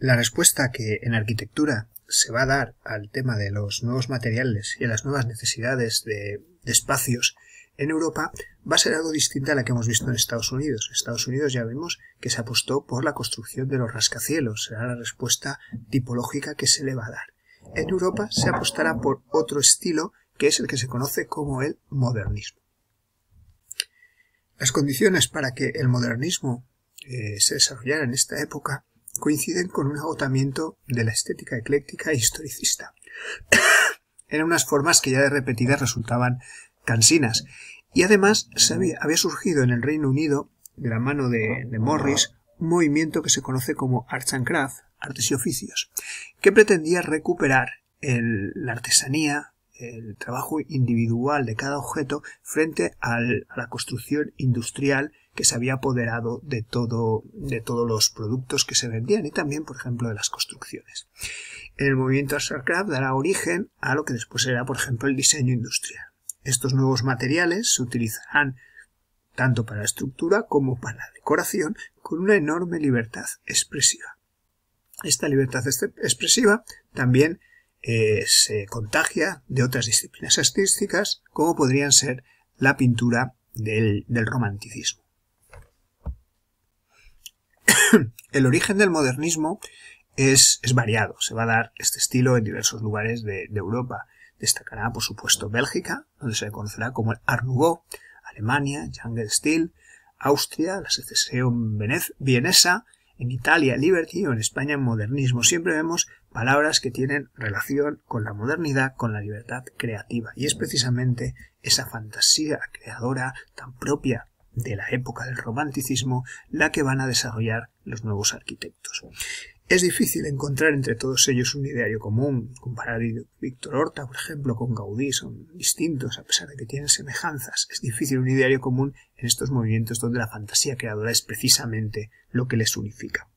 La respuesta que en arquitectura se va a dar al tema de los nuevos materiales y a las nuevas necesidades de, espacios en Europa va a ser algo distinta a la que hemos visto en Estados Unidos. En Estados Unidos ya vimos que se apostó por la construcción de los rascacielos, será la respuesta tipológica que se le va a dar. En Europa se apostará por otro estilo que es el que se conoce como el modernismo. Las condiciones para que el modernismo eh, se desarrollara en esta época coinciden con un agotamiento de la estética ecléctica e historicista. Eran unas formas que ya de repetidas resultaban cansinas. Y además se había, surgido en el Reino Unido, de la mano de, Morris, un movimiento que se conoce como Arts and Crafts, artes y oficios, que pretendía recuperar la artesanía, el trabajo individual de cada objeto frente a la construcción industrial que se había apoderado de, todo, de todos los productos que se vendían y también, por ejemplo, de las construcciones. El movimiento Crafts dará origen a lo que después será, por ejemplo, el diseño industrial. Estos nuevos materiales se utilizarán tanto para la estructura como para la decoración con una enorme libertad expresiva. Esta libertad expresiva también eh, se contagia de otras disciplinas artísticas, como podrían ser la pintura del, romanticismo. El origen del modernismo es, variado, se va a dar este estilo en diversos lugares de, Europa. Destacará, por supuesto, Bélgica, donde se conocerá como el Art Nouveau, Alemania, Jungle Austria, la secesión vienesa, en Italia Liberty o en España modernismo. Siempre vemos palabras que tienen relación con la modernidad, con la libertad creativa. Y es precisamente esa fantasía creadora tan propia de la época del romanticismo la que van a desarrollar los nuevos arquitectos. Es difícil encontrar entre todos ellos un ideario común. Comparar Víctor Horta, por ejemplo, con Gaudí son distintos, a pesar de que tienen semejanzas. Es difícil un ideario común en estos movimientos donde la fantasía creadora es precisamente lo que les unifica.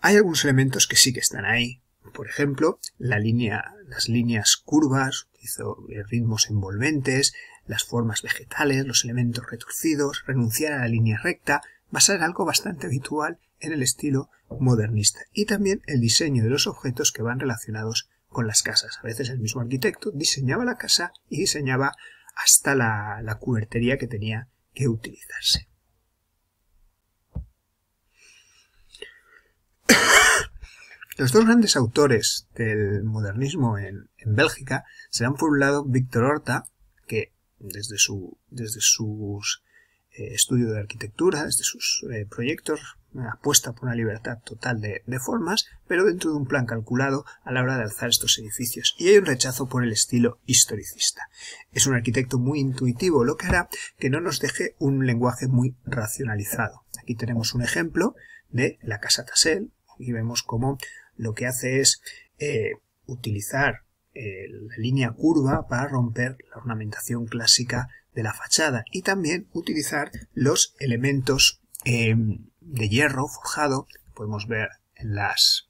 Hay algunos elementos que sí que están ahí. Por ejemplo, la línea, las líneas curvas, eh, ritmos envolventes, las formas vegetales, los elementos retorcidos, renunciar a la línea recta, va a ser algo bastante habitual en el estilo modernista. Y también el diseño de los objetos que van relacionados con las casas. A veces el mismo arquitecto diseñaba la casa y diseñaba hasta la cubertería que tenía que utilizarse. Los dos grandes autores del modernismo en, Bélgica serán por un lado Víctor Horta, que desde, su, desde sus eh, estudios de arquitectura, desde sus eh, proyectos, apuesta por una libertad total de, formas, pero dentro de un plan calculado a la hora de alzar estos edificios. Y hay un rechazo por el estilo historicista. Es un arquitecto muy intuitivo, lo que hará que no nos deje un lenguaje muy racionalizado. Aquí tenemos un ejemplo de la Casa Tassel. y vemos cómo lo que hace es eh, utilizar eh, la línea curva para romper la ornamentación clásica de la fachada y también utilizar los elementos eh, de hierro forjado podemos ver en las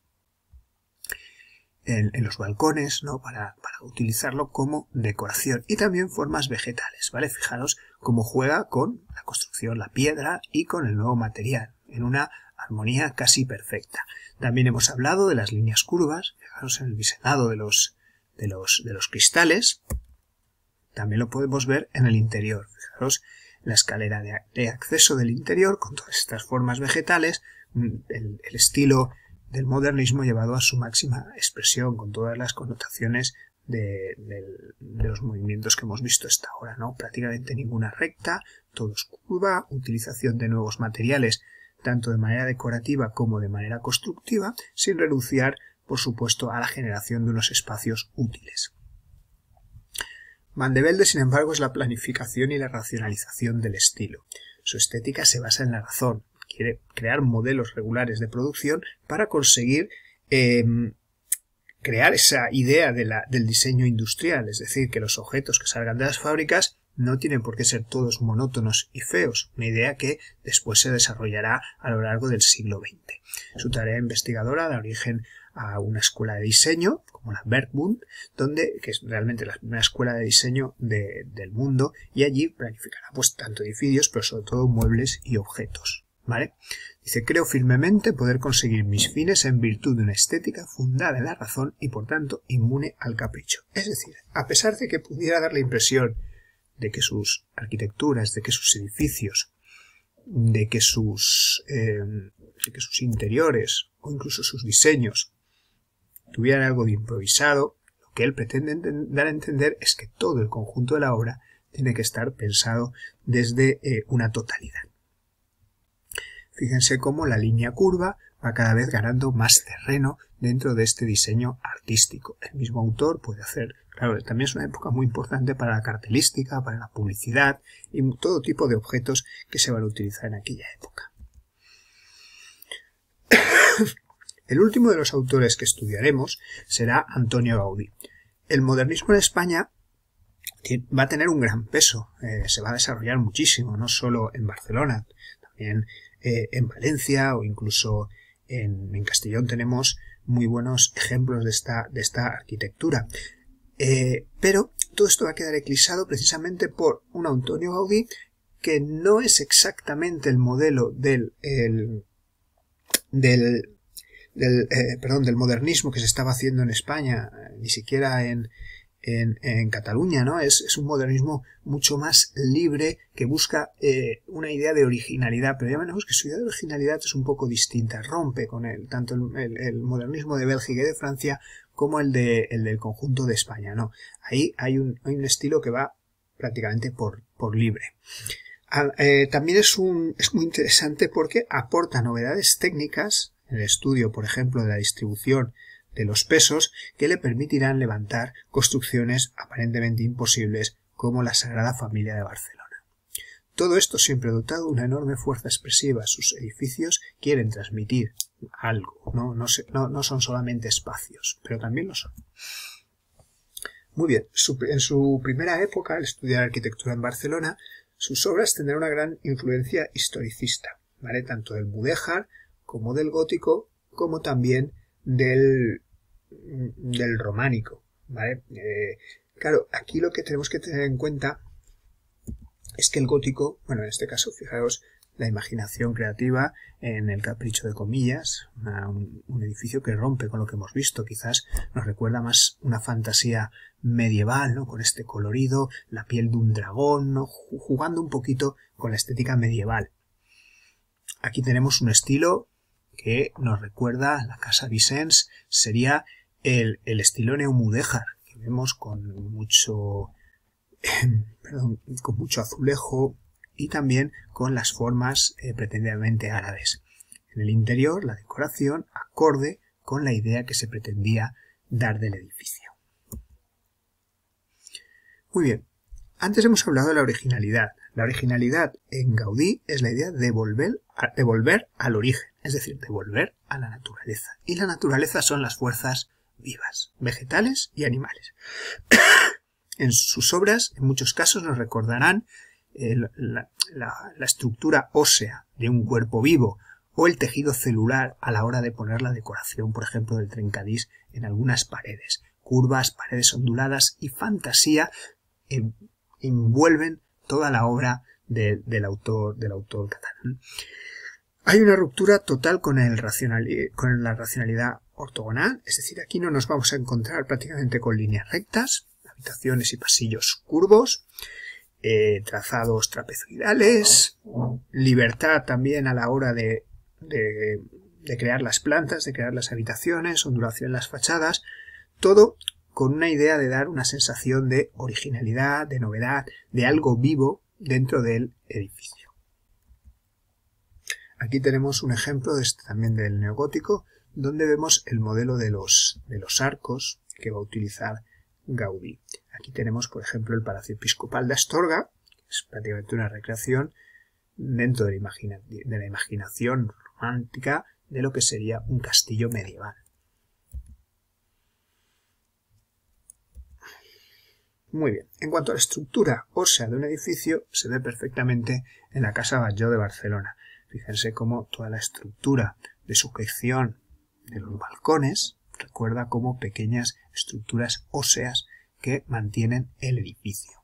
los balcones ¿no? Para, utilizarlo como decoración y también formas vegetales vale fijaros cómo juega con la construcción la piedra y con el nuevo material en una armonía casi perfecta. También hemos hablado de las líneas curvas, fijaros en el biselado de los, de los, cristales, también lo podemos ver en el interior, fijaros la escalera de, acceso del interior con todas estas formas vegetales, mm, el, estilo del modernismo llevado a su máxima expresión con todas las connotaciones de, los movimientos que hemos visto hasta ahora, ¿no? Prácticamente ninguna recta, todo es curva, utilización de nuevos materiales tanto de manera decorativa como de manera constructiva, sin renunciar, por supuesto, a la generación de unos espacios útiles. Mandebelde, sin embargo, es la planificación y la racionalización del estilo. Su estética se basa en la razón, quiere crear modelos regulares de producción para conseguir em, crear esa idea del diseño industrial, es decir, que los objetos que salgan de las fábricas no tienen por qué ser todos monótonos y feos, una idea que después se desarrollará a lo largo del siglo XX. Su tarea investigadora da origen a una escuela de diseño, como la Bergbund, donde, que es realmente la primera escuela de diseño del mundo, y allí planificará pues tanto edificios, pero sobre todo muebles y objetos. ¿Vale? Dice, creo firmemente poder conseguir mis fines en virtud de una estética fundada en la razón y por tanto inmune al capricho. Es decir, a pesar de que pudiera dar la impresión de que sus arquitecturas, de que sus edificios, de que sus, em, de que sus interiores o incluso sus diseños tuvieran algo de improvisado, lo que él pretende dar a entender es que todo el conjunto de la obra tiene que estar pensado desde eh, una totalidad. Fíjense cómo la línea curva va cada vez ganando más terreno dentro de este diseño artístico. El mismo autor puede hacer, claro, también es una época muy importante para la cartelística, para la publicidad y todo tipo de objetos que se van a utilizar en aquella época. El último de los autores que estudiaremos será Antonio Gaudí. El modernismo en España va a tener un gran peso, eh, se va a desarrollar muchísimo, no solo en Barcelona, también eh, en Valencia o incluso en, Castellón tenemos muy buenos ejemplos de esta, de esta arquitectura. Eh, pero todo esto va a quedar eclipsado precisamente por un Antonio Gaudí que no es exactamente el modelo del, del, del eh, perdón, del modernismo que se estaba haciendo en España, ni siquiera en, en, Cataluña, ¿no? Es, un modernismo mucho más libre que busca eh, una idea de originalidad, pero ya vemos que su idea de originalidad es un poco distinta, rompe con el, tanto el, modernismo de Bélgica y de Francia como el, del conjunto de España, ¿no? Ahí hay un, estilo que va prácticamente por, libre. Eh, también es, es muy interesante porque aporta novedades técnicas, el estudio, por ejemplo, de la distribución de los pesos que le permitirán levantar construcciones aparentemente imposibles como la Sagrada Familia de Barcelona. Todo esto siempre dotado de una enorme fuerza expresiva. Sus edificios quieren transmitir algo, no, son solamente espacios, pero también lo son. Muy bien, en su primera época, al estudiar arquitectura en Barcelona, sus obras tendrán una gran influencia historicista, ¿vale? tanto del Mudéjar como del gótico, como también del Mm, del románico, ¿vale? Eh, claro, aquí lo que tenemos que tener en cuenta es que el gótico, bueno, en este caso, fijaros, la imaginación creativa en el capricho de comillas, un, edificio que rompe con lo que hemos visto, quizás nos recuerda más una fantasía medieval, ¿no? Con este colorido, la piel de un dragón, jugando un poquito con la estética medieval. Aquí tenemos un estilo que nos recuerda la Casa Vicens, sería el, el estilo neumudéjar, que vemos con mucho, em, con mucho azulejo y también con las formas eh, pretendidamente árabes. En el interior, la decoración acorde con la idea que se pretendía dar del edificio. Muy bien, antes hemos hablado de la originalidad. La originalidad en Gaudí es la idea de volver devolver al origen, es decir, devolver a la naturaleza. Y la naturaleza son las fuerzas vivas, vegetales y animales. en sus obras, en muchos casos, nos recordarán eh, la, estructura ósea de un cuerpo vivo o el tejido celular a la hora de poner la decoración, por ejemplo, del trencadís en algunas paredes. Curvas, paredes onduladas y fantasía em, envuelven toda la obra del autor, del autor catalán. Hay una ruptura total con, el eh, con la racionalidad ortogonal, es decir, aquí no nos vamos a encontrar prácticamente con líneas rectas, habitaciones y pasillos curvos, eh, trazados trapezoidales, libertad también a la hora de, de crear las plantas, de crear las habitaciones, ondulación en las fachadas, todo con una idea de dar una sensación de originalidad, de novedad, de algo vivo dentro del edificio. Aquí tenemos un ejemplo de este, también del neogótico, donde vemos el modelo de los, arcos que va a utilizar Gaudí. Aquí tenemos, por ejemplo, el Palacio Episcopal de Astorga, que es prácticamente una recreación dentro de la, de la imaginación romántica de lo que sería un castillo medieval. Muy bien. En cuanto a la estructura ósea de un edificio, se ve perfectamente en la Casa Batlló de Barcelona. Fíjense cómo toda la estructura de sujeción de los balcones recuerda como pequeñas estructuras óseas que mantienen el edificio.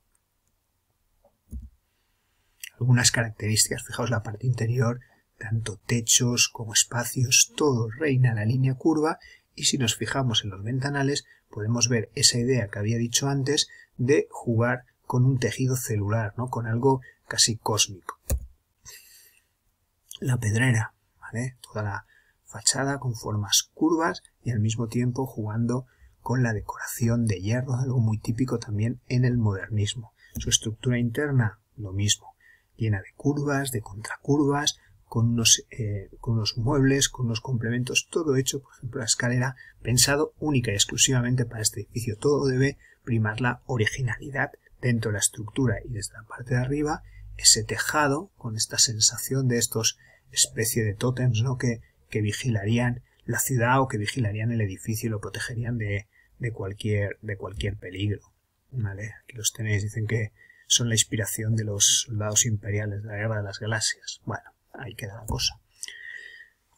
Algunas características, fijaos la parte interior, tanto techos como espacios, todo reina la línea curva y si nos fijamos en los ventanales podemos ver esa idea que había dicho antes de jugar con un tejido celular, ¿no? con algo casi cósmico la pedrera, ¿vale? Toda la fachada con formas curvas y al mismo tiempo jugando con la decoración de hierro, algo muy típico también en el modernismo. Su estructura interna, lo mismo, llena de curvas, de contracurvas, con unos, eh, con muebles, con unos complementos, todo hecho, por ejemplo, la escalera, pensado única y exclusivamente para este edificio. Todo debe primar la originalidad dentro de la estructura y desde la parte de arriba, ese tejado con esta sensación de estos especie de tótems, ¿no? Que, que vigilarían la ciudad o que vigilarían el edificio y lo protegerían de, de cualquier, de cualquier peligro. ¿Vale? Aquí los tenéis, dicen que son la inspiración de los soldados imperiales de la Guerra de las Galaxias. Bueno, ahí queda la cosa.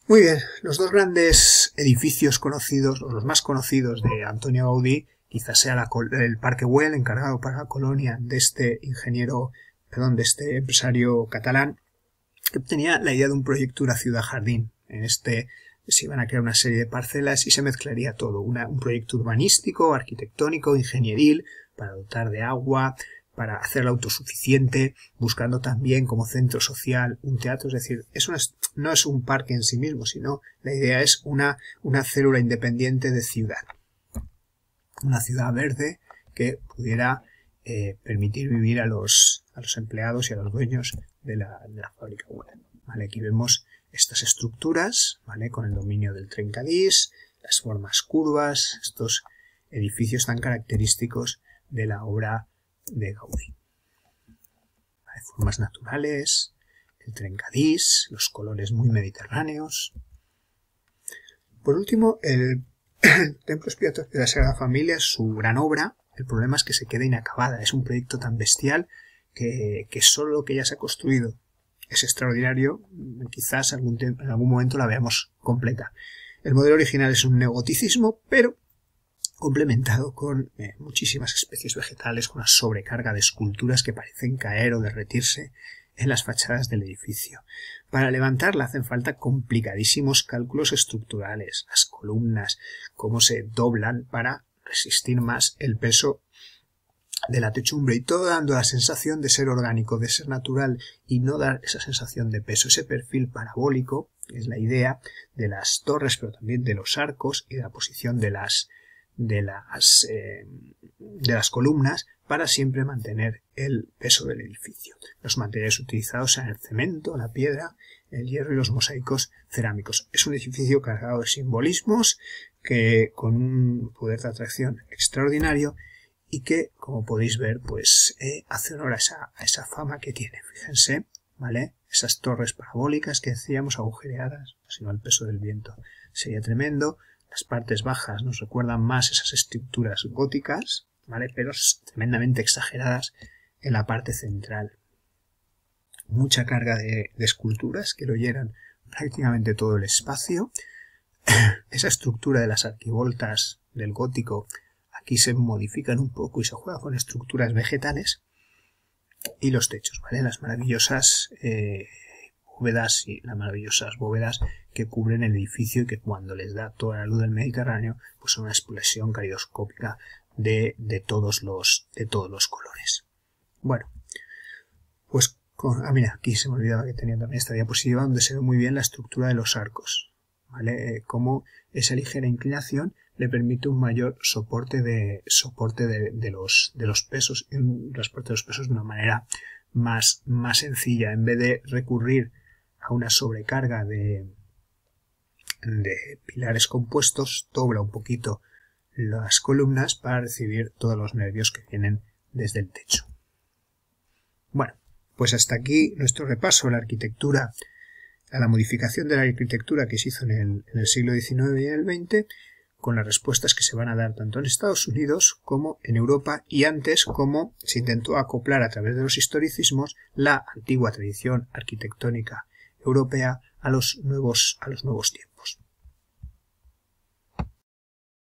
Muy bien, los dos grandes edificios conocidos, o los más conocidos de Antonio Gaudí, quizás sea el Parque Güell, encargado para la colonia de este ingeniero, perdón, de este empresario catalán, que tenía la idea de un proyecto una ciudad-jardín. En este se iban a crear una serie de parcelas y se mezclaría todo, un proyecto urbanístico, arquitectónico, ingenieril, para dotar de agua, para hacerla autosuficiente, buscando también como centro social un teatro, es decir, eso no es, un parque en sí mismo, sino la idea es una, una célula independiente de ciudad, una ciudad verde que pudiera eh, permitir vivir a los, a los empleados y a los dueños de la, fábrica web. Aquí vemos estas estructuras, Con el dominio del trencadís, las formas curvas, estos edificios tan característicos de la obra de Gaudí. Hay formas naturales, el trencadís, los colores muy mediterráneos. Por último, el, templo expiatorio de la Sagrada Familia, su gran obra, el problema es que se queda inacabada. Es un proyecto tan bestial que, solo lo que ya se ha construido es extraordinario, quizás algún en algún momento la veamos completa. El modelo original es un neogoticismo, pero complementado con eh, muchísimas especies vegetales, con una sobrecarga de esculturas que parecen caer o derretirse en las fachadas del edificio. Para levantarla hacen falta complicadísimos cálculos estructurales, las columnas, cómo se doblan para resistir más el peso de la techumbre y todo dando la sensación de ser orgánico, de ser natural y no dar esa sensación de peso, ese perfil parabólico, es la idea de las torres, pero también de los arcos y de la posición de las, de las, eh, de las columnas para siempre mantener el peso del edificio. Los materiales utilizados son el cemento, la piedra, el hierro y los mosaicos cerámicos. Es un edificio cargado de simbolismos que con un poder de atracción extraordinario y que, como podéis ver, pues eh, hace honor a esa, fama que tiene. Fíjense, ¿vale? Esas torres parabólicas que decíamos agujereadas, sino el peso del viento sería tremendo. Las partes bajas nos recuerdan más esas estructuras góticas, ¿vale? Pero tremendamente exageradas en la parte central. Mucha carga de, de esculturas que lo llenan prácticamente todo el espacio. Esa estructura de las arquivoltas del gótico Aquí se modifican un poco y se juega con estructuras vegetales y los techos, ¿vale? Las maravillosas eh, bóvedas y las maravillosas bóvedas que cubren el edificio y que cuando les da toda la luz del Mediterráneo, pues son una explosión caleidoscópica de, todos los, de todos los colores. Bueno, pues con, ah, mira, aquí se me olvidaba que tenía también esta diapositiva donde se ve muy bien la estructura de los arcos, ¿vale? Eh, cómo esa ligera inclinación le permite un mayor soporte de, soporte de, los, de los pesos y un transporte de los pesos de una manera más, más sencilla. En vez de recurrir a una sobrecarga de, de pilares compuestos, dobla un poquito las columnas para recibir todos los nervios que vienen desde el techo. Bueno, pues hasta aquí nuestro repaso a la arquitectura, a la modificación de la arquitectura que se hizo en el, en el siglo XIX y el XX con las respuestas que se van a dar tanto en Estados Unidos como en Europa y antes como se intentó acoplar a través de los historicismos la antigua tradición arquitectónica europea a los nuevos, a los nuevos tiempos.